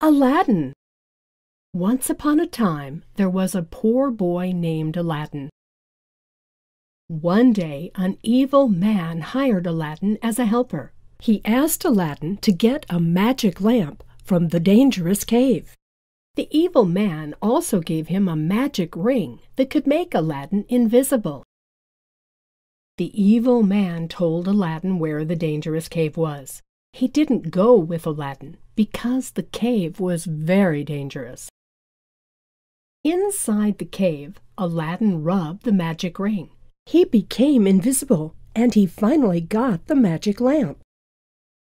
Aladdin! Once upon a time, there was a poor boy named Aladdin. One day, an evil man hired Aladdin as a helper. He asked Aladdin to get a magic lamp from the dangerous cave. The evil man also gave him a magic ring that could make Aladdin invisible. The evil man told Aladdin where the dangerous cave was. He didn't go with Aladdin because the cave was very dangerous. Inside the cave, Aladdin rubbed the magic ring. He became invisible, and he finally got the magic lamp.